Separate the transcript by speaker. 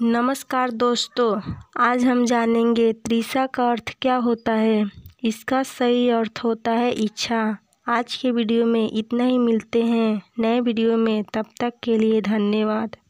Speaker 1: नमस्कार दोस्तों आज हम जानेंगे त्रिशा का अर्थ क्या होता है इसका सही अर्थ होता है इच्छा आज के वीडियो में इतना ही मिलते हैं नए वीडियो में तब तक के लिए धन्यवाद